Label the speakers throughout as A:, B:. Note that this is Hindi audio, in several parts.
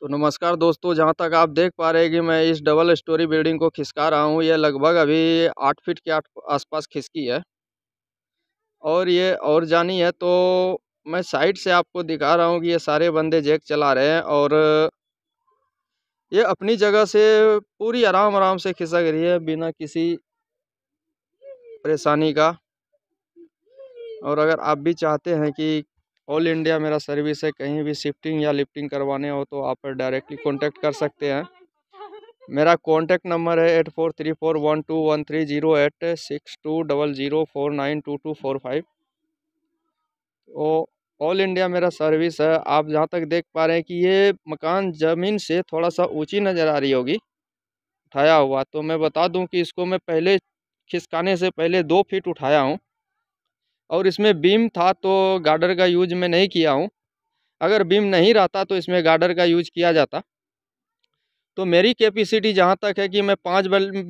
A: तो नमस्कार दोस्तों जहाँ तक आप देख पा रहे हैं कि मैं इस डबल स्टोरी बिल्डिंग को खिसका रहा हूँ यह लगभग अभी आठ फीट के आसपास खिसकी है और ये और जानी है तो मैं साइड से आपको दिखा रहा हूँ कि ये सारे बंदे जैक चला रहे हैं और ये अपनी जगह से पूरी आराम आराम से खिसक रही है बिना किसी परेशानी का और अगर आप भी चाहते हैं कि ऑल इंडिया मेरा सर्विस है कहीं भी शिफ्टिंग या लिफ्टिंग करवाने हो तो आप डायरेक्टली कॉन्टेक्ट कर सकते हैं मेरा कॉन्टैक्ट नंबर है eight four three four one two one three zero eight six two double zero four nine two two four five तो ऑल इंडिया मेरा सर्विस है आप जहाँ तक देख पा रहे हैं कि ये मकान ज़मीन से थोड़ा सा ऊंची नज़र आ रही होगी उठाया हुआ तो मैं बता दूं कि इसको मैं पहले खिसकाने से पहले दो फीट उठाया हूँ और इसमें बीम था तो गार्डर का यूज मैं नहीं किया हूँ अगर बीम नहीं रहता तो इसमें गार्डर का यूज किया जाता तो मेरी कैपेसिटी जहाँ तक है कि मैं पाँच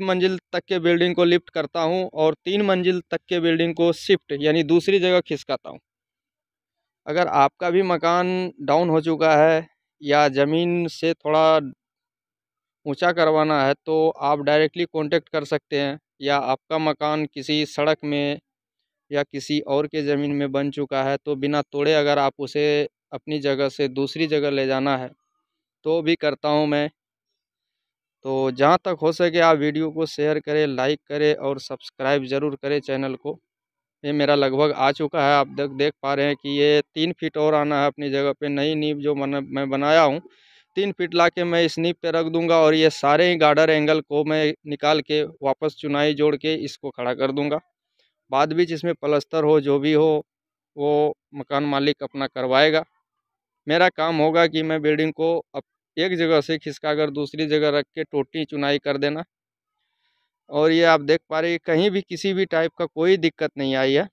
A: मंजिल तक के बिल्डिंग को लिफ्ट करता हूँ और तीन मंजिल तक के बिल्डिंग को शिफ्ट यानी दूसरी जगह खिसकाता हूँ अगर आपका भी मकान डाउन हो चुका है या ज़मीन से थोड़ा ऊंचा करवाना है तो आप डायरेक्टली कांटेक्ट कर सकते हैं या आपका मकान किसी सड़क में या किसी और के ज़मीन में बन चुका है तो बिना तोड़े अगर आप उसे अपनी जगह से दूसरी जगह ले जाना है तो भी करता हूँ मैं तो जहाँ तक हो सके आप वीडियो को शेयर करें लाइक करें और सब्सक्राइब ज़रूर करें चैनल को ये मेरा लगभग आ चुका है आप देख देख पा रहे हैं कि ये तीन फीट और आना है अपनी जगह पे नई नींब जो मन, मैं बनाया हूँ तीन फीट ला के मैं इस नींब पे रख दूंगा और ये सारे ही गार्डर एंगल को मैं निकाल के वापस चुनाई जोड़ के इसको खड़ा कर दूंगा बाद बीच इसमें प्लस्तर हो जो भी हो वो मकान मालिक अपना करवाएगा मेरा काम होगा कि मैं बिल्डिंग को अब एक जगह से खिसका कर दूसरी जगह रख के टोटी चुनाई कर देना और ये आप देख पा रहे कहीं भी किसी भी टाइप का कोई दिक्कत नहीं आई है